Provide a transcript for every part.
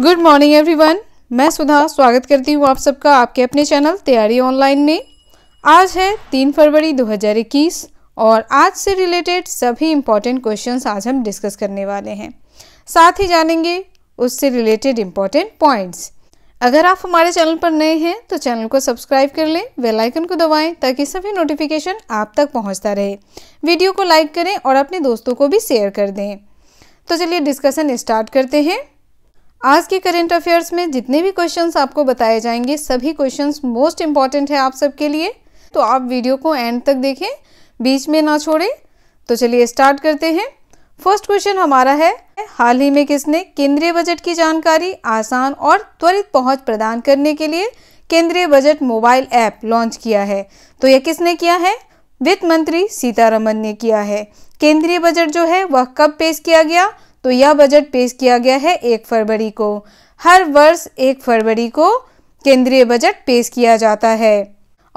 good morning everyone मैं सुधा स्वागत करती हूँ आप सबका आपके अपने चैनल तैयारी ऑनलाइन में आज है तीन फरवरी 2021 और आज से रिलेटेड सभी इम्पॉर्टेंट क्वेश्चंस आज हम डिस्कस करने वाले हैं साथ ही जानेंगे उससे रिलेटेड इम्पॉर्टेंट पॉइंट्स अगर आप हमारे चैनल पर नए हैं तो चैनल को सब्सक्राइब कर लें बेल आइकन को दबाएं ताकि सभी नोटिफिकेशन आप तक पहुंचता रहे वीडियो को लाइक करें और अपने दोस्तों को भी शेयर कर दें तो चलिए डिस्कशन स्टार्ट करते हैं आज के करेंट अफेयर्स में जितने भी क्वेश्चंस आपको बताए जाएंगे सभी क्वेश्चंस मोस्ट इम्पॉर्टेंट है आप सबके लिए तो आप वीडियो को एंड तक देखें बीच में ना छोड़ें तो चलिए स्टार्ट करते हैं फर्स्ट क्वेश्चन हमारा है हाल ही में किसने केंद्रीय बजट की जानकारी आसान और त्वरित पहुंच प्रदान करने के लिए केंद्रीय बजट मोबाइल ऐप लॉन्च किया है तो यह किसने किया है वित्त मंत्री सीतारमन ने किया है केंद्रीय बजट जो है वह कब पेश किया गया तो यह बजट पेश किया गया है एक फरवरी को हर वर्ष एक फरवरी को केंद्रीय बजट पेश किया जाता है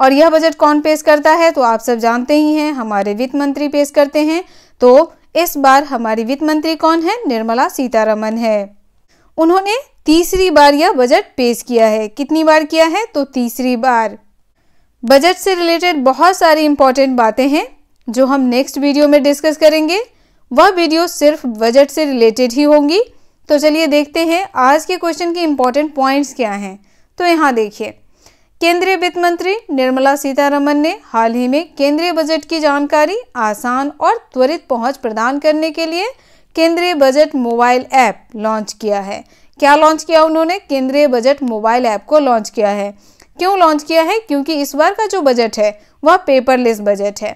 और यह बजट कौन पेश करता है तो आप सब जानते ही हैं हमारे वित्त मंत्री पेश करते हैं तो इस बार हमारी वित्त मंत्री कौन है निर्मला सीतारमन है उन्होंने तीसरी बार यह बजट पेश किया है कितनी बार किया है तो तीसरी बार बजट से रिलेटेड बहुत सारी इंपॉर्टेंट बातें हैं जो हम नेक्स्ट वीडियो में डिस्कस करेंगे वह वीडियो सिर्फ बजट से रिलेटेड ही होंगी तो चलिए देखते हैं आज के क्वेश्चन के इम्पोर्टेंट पॉइंट्स क्या हैं तो यहाँ देखिए केंद्रीय वित्त मंत्री निर्मला सीतारमन ने हाल ही में केंद्रीय बजट की जानकारी आसान और त्वरित पहुंच प्रदान करने के लिए केंद्रीय बजट मोबाइल ऐप लॉन्च किया है क्या लॉन्च किया उन्होंने केंद्रीय बजट मोबाइल ऐप को लॉन्च किया है क्यों लॉन्च किया है क्योंकि इस बार का जो बजट है वह पेपरलेस बजट है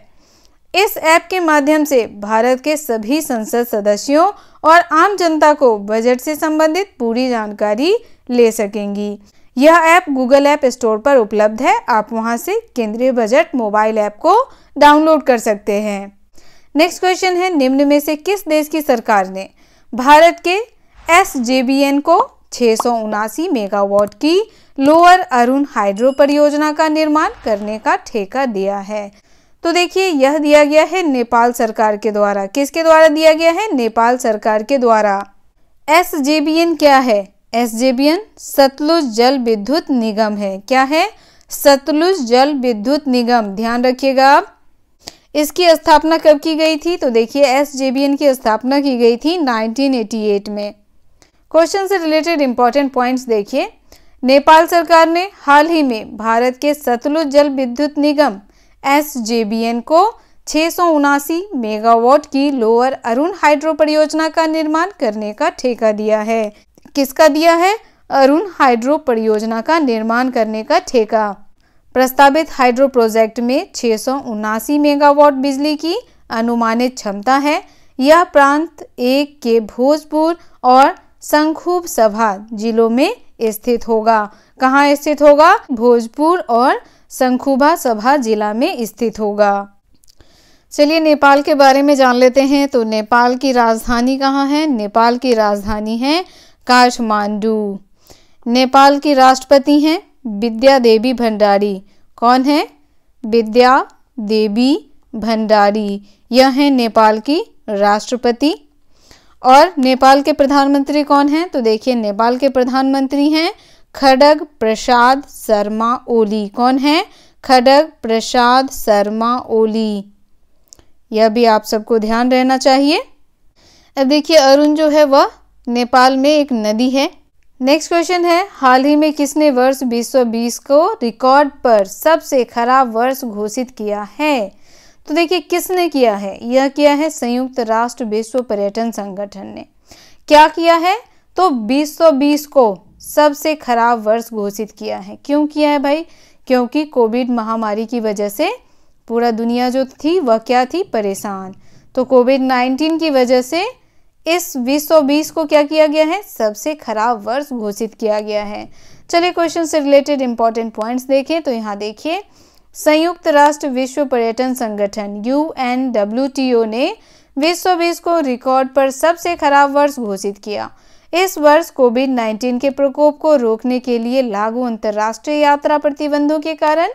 इस ऐप के माध्यम से भारत के सभी संसद सदस्यों और आम जनता को बजट से संबंधित पूरी जानकारी ले सकेंगी यह ऐप गूगल ऐप स्टोर पर उपलब्ध है आप वहां से केंद्रीय बजट मोबाइल ऐप को डाउनलोड कर सकते हैं नेक्स्ट क्वेश्चन है निम्न में से किस देश की सरकार ने भारत के एस को छह मेगावाट की लोअर अरुण हाइड्रो परियोजना का निर्माण करने का ठेका दिया है तो देखिए यह दिया गया है नेपाल सरकार के द्वारा किसके द्वारा दिया गया है नेपाल सरकार के द्वारा एस क्या है एस सतलुज जल विद्युत निगम है क्या है सतलुज जल विद्युत निगम ध्यान रखिएगा आप इसकी स्थापना कब की गई थी तो देखिए एस की स्थापना की गई थी 1988 में क्वेश्चन से रिलेटेड इंपॉर्टेंट पॉइंट्स देखिए नेपाल सरकार ने हाल ही में भारत के सतलुज जल विद्युत निगम एस जे बी एन को छः मेगावाट की लोअर अरुण हाइड्रो परियोजना का निर्माण करने का ठेका दिया है किसका दिया है अरुण हाइड्रो परियोजना का निर्माण करने का ठेका प्रस्तावित हाइड्रो प्रोजेक्ट में छः मेगावाट बिजली की अनुमानित क्षमता है यह प्रांत एक के भोजपुर और संखूब सभा जिलों में स्थित होगा कहाँ स्थित होगा भोजपुर और संखुबा सभा जिला में स्थित होगा चलिए नेपाल के बारे में जान लेते हैं तो नेपाल की राजधानी कहाँ है नेपाल की राजधानी है काठमांडू नेपाल की राष्ट्रपति हैं विद्या देवी भंडारी कौन है विद्या देवी भंडारी यह है नेपाल की राष्ट्रपति और नेपाल के प्रधानमंत्री कौन हैं तो देखिए नेपाल के प्रधानमंत्री हैं खड़ग प्रसाद शर्मा ओली कौन है खड़ग प्रसाद शर्मा ओली यह भी आप सबको ध्यान रहना चाहिए अब देखिए अरुण जो है वह नेपाल में एक नदी है नेक्स्ट क्वेश्चन है हाल ही में किसने वर्ष 2020 को रिकॉर्ड पर सबसे खराब वर्ष घोषित किया है तो देखिए किसने किया है यह किया है संयुक्त राष्ट्र विश्व पर्यटन संगठन ने क्या किया है तो 2020 को सबसे खराब वर्ष घोषित किया है क्यों किया है भाई क्योंकि कोविड महामारी की वजह से पूरा दुनिया जो थी वह क्या थी परेशान तो कोविड नाइन्टीन की वजह से इस 2020 को क्या किया गया है सबसे खराब वर्ष घोषित किया गया है चलिए क्वेश्चन से रिलेटेड इंपॉर्टेंट पॉइंट्स देखें तो यहाँ देखिए संयुक्त राष्ट्र विश्व पर्यटन संगठन U N W T O ने को रिकॉर्ड पर सबसे खराब वर्ष घोषित किया इस वर्ष कोविड 19 के प्रकोप को रोकने के लिए लागू अंतर्राष्ट्रीय यात्रा प्रतिबंधों के कारण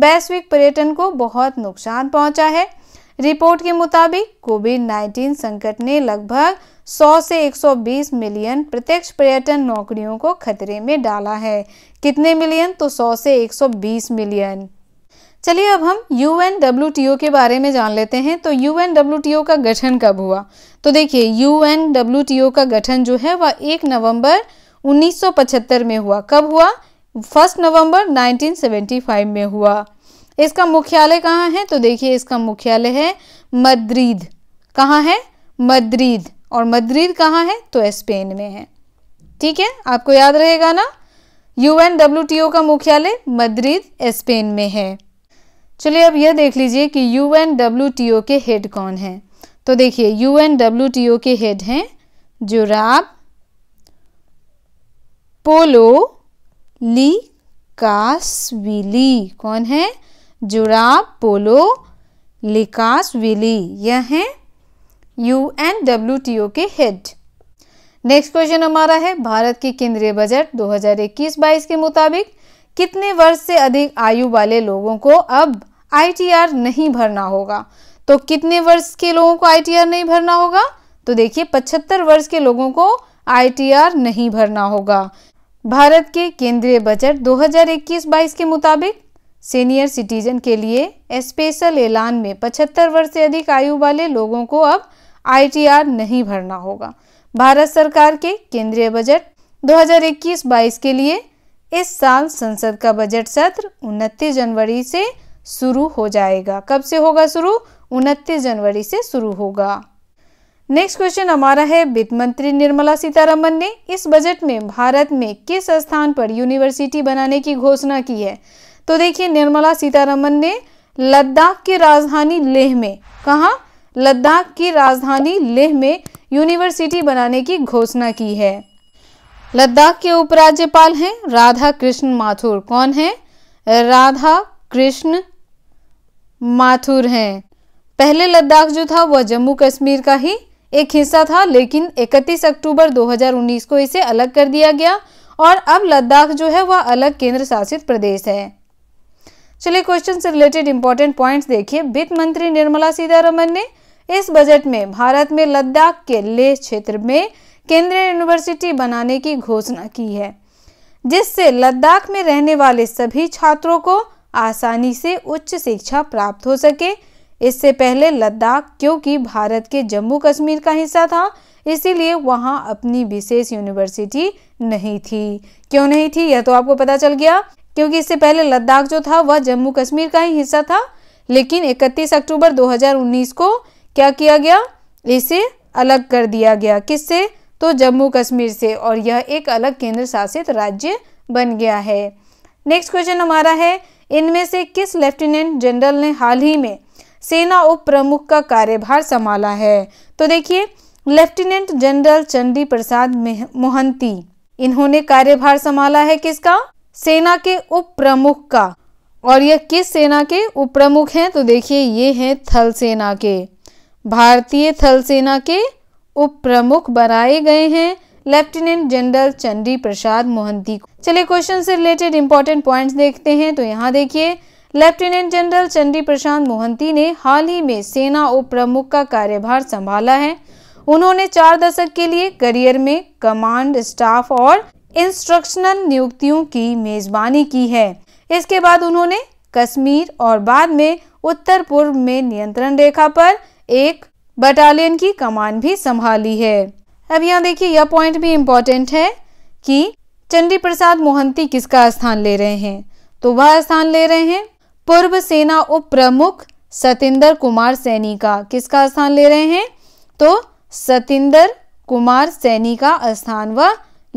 वैश्विक पर्यटन को बहुत नुकसान पहुंचा है रिपोर्ट के मुताबिक कोविड 19 संकट ने लगभग 100 से 120 मिलियन प्रत्यक्ष पर्यटन नौकरियों को खतरे में डाला है कितने मिलियन तो 100 से 120 मिलियन चलिए अब हम U N W T O के बारे में जान लेते हैं तो U N W T O का गठन कब हुआ तो देखिए U N W T O का गठन जो है वह एक नवंबर 1975 में हुआ कब हुआ फर्स्ट नवंबर 1975 में हुआ इसका मुख्यालय कहाँ है तो देखिए इसका मुख्यालय है मद्रिद कहाँ है मद्रिद और मद्रिद कहाँ है तो स्पेन में है ठीक है आपको याद रहेगा ना U N W T O का मुख्यालय मद्रिद स्पेन में है चलिए अब यह देख लीजिए कि U N W T O के हेड कौन हैं तो देखिए U N W T O के हेड हैं जुराब पोलो ली कासविली कौन है जुराब पोलो लिकासविली यह हैं U N W T O के हेड नेक्स्ट क्वेश्चन हमारा है भारत की केंद्रीय बजट 2021-22 के मुताबिक कितने वर्ष से अधिक आयु वाले लोगों को अब आईटीआर नहीं भरना होगा तो कितने वर्ष के लोगों को आईटीआर नहीं भरना होगा तो देखिए 75 वर्ष के लोगों को आईटीआर नहीं भरना होगा भारत के केंद्रीय बजट 2021-22 के मुताबिक सीनियर सिटीजन के लिए स्पेशल ऐलान में 75 वर्ष से अधिक आयु वाले लोगों को अब आईटीआर नहीं भरना होगा भारत सरकार के केंद्रीय बजट 2021-22 के लिए इस साल संसद का बजट सत्र 29 जनवरी से शुरू हो जाएगा कब से होगा शुरू उनतीस जनवरी से शुरू होगा नेक्स्ट क्वेश्चन हमारा है वित्त मंत्री निर्मला सीतारमन ने इस बजट में भारत में किस स्थान पर यूनिवर्सिटी बनाने की घोषणा की है तो देखिए निर्मला सीतारमन ने लद्दाख की राजधानी लेह में कहा लद्दाख की राजधानी लेह में यूनिवर्सिटी बनाने की घोषणा की है लद्दाख के उपराज्यपाल हैं राधा कृष्ण माथुर कौन है राधा कृष्ण माथुर हैं पहले लद्दाख जो था वह जम्मू कश्मीर का ही एक हिस्सा था लेकिन 31 अक्टूबर 2019 को इसे अलग कर दिया गया और अब लद्दाख जो है वह अलग केंद्र शासित प्रदेश है चलिए क्वेश्चन से रिलेटेड इंपॉर्टेंट पॉइंट्स देखिए वित्त मंत्री निर्मला सीतारमन ने इस बजट में भारत में लद्दाख के लेह क्षेत्र में केंद्रीय यूनिवर्सिटी बनाने की घोषणा की है जिससे लद्दाख में रहने वाले सभी छात्रों को आसानी से उच्च शिक्षा प्राप्त हो सके इससे पहले लद्दाख क्योंकि भारत के जम्मू कश्मीर का हिस्सा था इसीलिए वहाँ अपनी विशेष यूनिवर्सिटी नहीं थी क्यों नहीं थी यह तो आपको पता चल गया क्योंकि इससे पहले लद्दाख जो था वह जम्मू कश्मीर का ही हिस्सा था लेकिन 31 अक्टूबर 2019 को क्या किया गया इसे अलग कर दिया गया किससे तो जम्मू कश्मीर से और यह एक अलग केंद्र शासित राज्य बन गया है नेक्स्ट क्वेश्चन हमारा है इनमें से किस लेफ्टिनेंट जनरल ने हाल ही में सेना उप प्रमुख का कार्यभार संभाला है तो देखिए लेफ्टिनेंट जनरल चंडी प्रसाद मोहंती इन्होंने कार्यभार संभाला है किसका सेना के उप प्रमुख का और यह किस सेना के उप प्रमुख है तो देखिए ये हैं थल सेना के भारतीय थल सेना के उप प्रमुख बनाए गए हैं लेफ्टिनेंट जनरल चंडी प्रसाद मोहंती चलिए क्वेश्चन से रिलेटेड इंपॉर्टेंट पॉइंट्स देखते हैं तो यहाँ देखिए लेफ्टिनेंट जनरल चंडी प्रसाद मोहंती ने हाल ही में सेना उप प्रमुख का कार्यभार संभाला है उन्होंने चार दशक के लिए करियर में कमांड स्टाफ और इंस्ट्रक्शनल नियुक्तियों की मेजबानी की है इसके बाद उन्होंने कश्मीर और बाद में उत्तर पूर्व में नियंत्रण रेखा पर एक बटालियन की कमान भी संभाली है अब यहाँ देखिए यह पॉइंट भी इम्पॉर्टेंट है कि चंडी प्रसाद मोहंती किसका स्थान ले रहे हैं तो वह स्थान ले रहे हैं पूर्व सेना उप प्रमुख सतेंद्र कुमार सैनी का किसका स्थान ले रहे हैं तो सतेंद्र कुमार सैनी का स्थान वह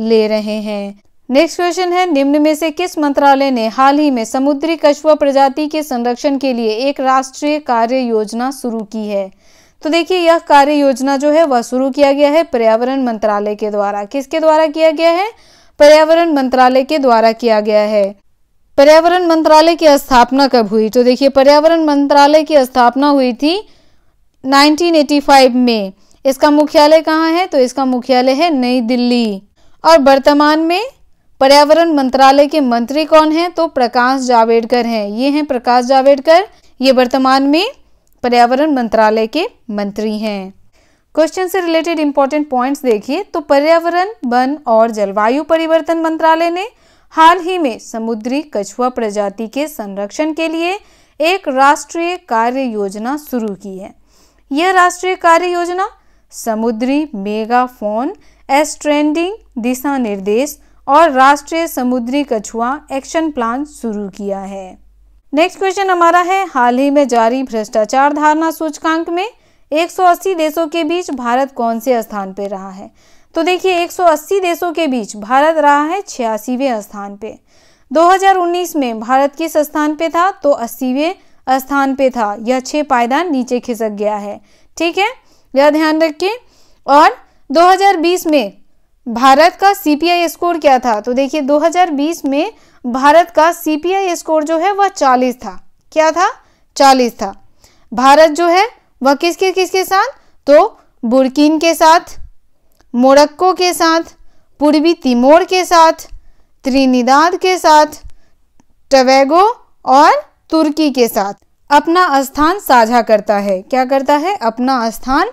ले रहे हैं नेक्स्ट क्वेश्चन है निम्न में से किस मंत्रालय ने हाल ही में समुद्री कछुआ प्रजाति के संरक्षण के लिए एक राष्ट्रीय कार्य योजना शुरू की है तो देखिए यह कार्य योजना जो है वह शुरू किया गया है पर्यावरण मंत्रालय के द्वारा किसके द्वारा किया गया है पर्यावरण मंत्रालय के द्वारा किया गया है पर्यावरण मंत्रालय की स्थापना कब हुई तो देखिए पर्यावरण मंत्रालय की स्थापना हुई थी 1985 में इसका मुख्यालय कहाँ है तो इसका मुख्यालय है नई दिल्ली और वर्तमान में पर्यावरण मंत्रालय के मंत्री कौन है तो प्रकाश जावड़ेकर हैं ये हैं प्रकाश जावड़ेकर ये वर्तमान में पर्यावरण मंत्रालय के मंत्री हैं क्वेश्चन से रिलेटेड इंपॉर्टेंट पॉइंट्स देखिए तो पर्यावरण वन और जलवायु परिवर्तन मंत्रालय ने हाल ही में समुद्री कछुआ प्रजाति के संरक्षण के लिए एक राष्ट्रीय कार्य योजना शुरू की है यह राष्ट्रीय कार्य योजना समुद्री मेगाफोन एस्ट्रेंडिंग दिशा निर्देश और राष्ट्रीय समुद्री कछुआ एक्शन प्लान शुरू किया है नेक्स्ट क्वेश्चन हमारा है हाल ही में जारी भ्रष्टाचार धारणा सूचकांक में 180 देशों के बीच भारत कौन से स्थान पर रहा है तो देखिए 180 देशों के बीच भारत रहा है छियासीवें स्थान पे 2019 में भारत किस स्थान पे था तो अस्सीवें स्थान पे था यह छह पायदान नीचे खिसक गया है ठीक है यह ध्यान रखिए और 2020 में भारत का सीपीआई स्कोर क्या था तो देखिए 2020 में भारत का सीपीआई स्कोर जो है वह चालीस था क्या था चालीस था भारत जो है वह किसके किसके साथ तो बुरकिन के साथ मोरक्को के साथ पूर्वी तिमोर के साथ त्रिनिदाद के साथ टवेगो और तुर्की के साथ अपना स्थान साझा करता है क्या करता है अपना स्थान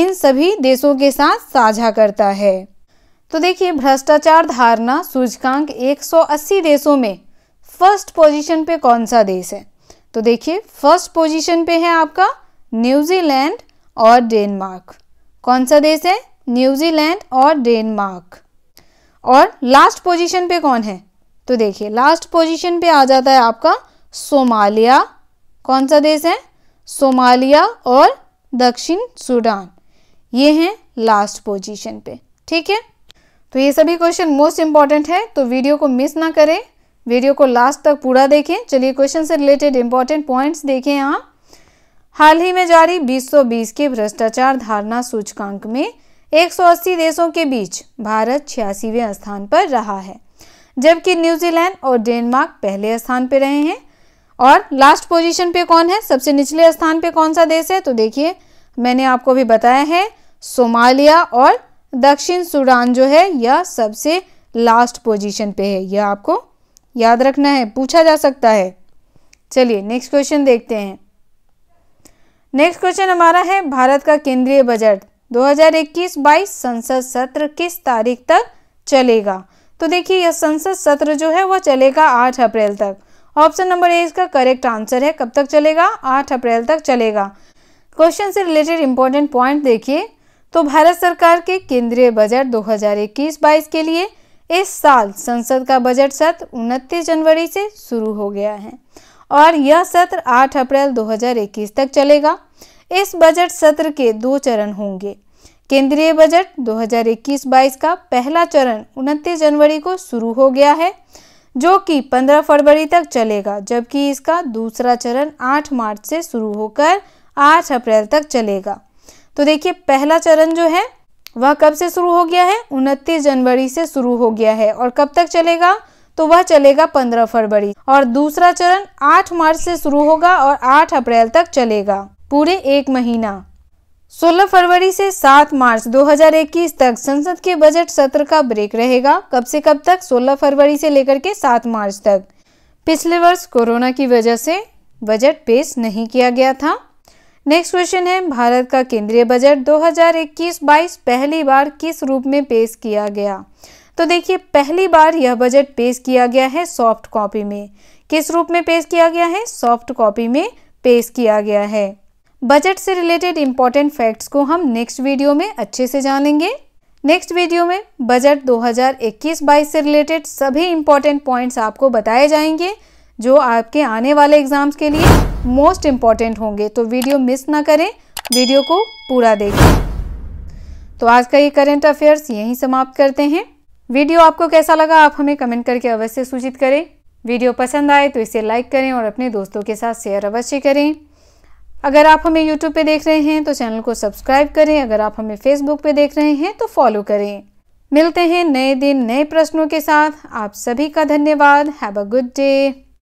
इन सभी देशों के साथ साझा करता है तो देखिए भ्रष्टाचार धारणा सूचकांक 180 देशों में फर्स्ट पोजीशन पे कौन सा देश है तो देखिए फर्स्ट पोजीशन पे है आपका न्यूजीलैंड और डेनमार्क कौन सा देश है न्यूजीलैंड और डेनमार्क और लास्ट पोजीशन पे कौन है तो देखिए लास्ट पोजीशन पे आ जाता है आपका सोमालिया कौन सा देश है सोमालिया और दक्षिण सूडान ये हैं लास्ट पोजिशन पे ठीक है तो ये सभी क्वेश्चन मोस्ट इंपॉर्टेंट है तो वीडियो को मिस ना करें वीडियो को लास्ट तक पूरा देखें चलिए क्वेश्चन से रिलेटेड इंपॉर्टेंट पॉइंट्स देखें यहाँ हाल ही में जारी 2020 के भ्रष्टाचार धारणा सूचकांक में 180 देशों के बीच भारत छियासीवें स्थान पर रहा है जबकि न्यूजीलैंड और डेनमार्क पहले स्थान पर रहे हैं और लास्ट पोजीशन पे कौन है सबसे निचले स्थान पे कौन सा देश है तो देखिए मैंने आपको भी बताया है सोमालिया और दक्षिण सूडान जो है यह सबसे लास्ट पोजीशन पे है यह आपको याद रखना है पूछा जा सकता है चलिए नेक्स्ट क्वेश्चन देखते हैं नेक्स्ट क्वेश्चन हमारा है भारत का केंद्रीय बजट 2021-22 संसद सत्र किस तारीख तक चलेगा तो देखिए यह संसद सत्र जो है वह चलेगा 8 अप्रैल तक ऑप्शन नंबर ए इसका करेक्ट आंसर है कब तक चलेगा 8 अप्रैल तक चलेगा क्वेश्चन से रिलेटेड इंपॉर्टेंट पॉइंट देखिए तो भारत सरकार के केंद्रीय बजट 2021-22 के लिए इस साल संसद का बजट सत्र उनतीस जनवरी से शुरू हो गया है और यह सत्र 8 अप्रैल 2021 तक चलेगा इस बजट सत्र के दो चरण होंगे केंद्रीय बजट 2021-22 का पहला चरण 29 जनवरी को शुरू हो गया है जो कि 15 फरवरी तक चलेगा जबकि इसका दूसरा चरण 8 मार्च से शुरू होकर 8 अप्रैल तक चलेगा तो देखिए पहला चरण जो है वह कब से शुरू हो गया है उनतीस जनवरी से शुरू हो गया है और कब तक चलेगा तो वह चलेगा पंद्रह फरवरी और दूसरा चरण आठ मार्च से शुरू होगा और आठ अप्रैल तक चलेगा पूरे एक महीना 16 फरवरी से 7 मार्च 2021 तक संसद के बजट सत्र का ब्रेक रहेगा कब से कब तक 16 फरवरी से लेकर के 7 मार्च तक पिछले वर्ष कोरोना की वजह से बजट पेश नहीं किया गया था नेक्स्ट क्वेश्चन है भारत का केंद्रीय बजट 2021-22 पहली बार किस रूप में पेश किया गया तो देखिए पहली बार यह बजट पेश किया गया है सॉफ्ट कॉपी में किस रूप में पेश किया गया है सॉफ्ट कॉपी में पेश किया गया है बजट से रिलेटेड इम्पॉर्टेंट फैक्ट्स को हम नेक्स्ट वीडियो में अच्छे से जानेंगे नेक्स्ट वीडियो में बजट 2021-22 से रिलेटेड सभी इम्पॉर्टेंट पॉइंट्स आपको बताए जाएंगे जो आपके आने वाले एग्जाम्स के लिए मोस्ट इम्पॉर्टेंट होंगे तो वीडियो मिस ना करें वीडियो को पूरा देखें तो आज का ये करंट अफेयर्स यहीं समाप्त करते हैं वीडियो आपको कैसा लगा आप हमें कमेंट करके अवश्य सूचित करें वीडियो पसंद आए तो इसे लाइक करें और अपने दोस्तों के साथ शेयर अवश्य करें अगर आप हमें यूट्यूब पे देख रहे हैं तो चैनल को सब्सक्राइब करें अगर आप हमें फेसबुक पे देख रहे हैं तो फॉलो करें मिलते हैं नए दिन नए प्रश्नों के साथ आप सभी का धन्यवाद हैव अ गुड डे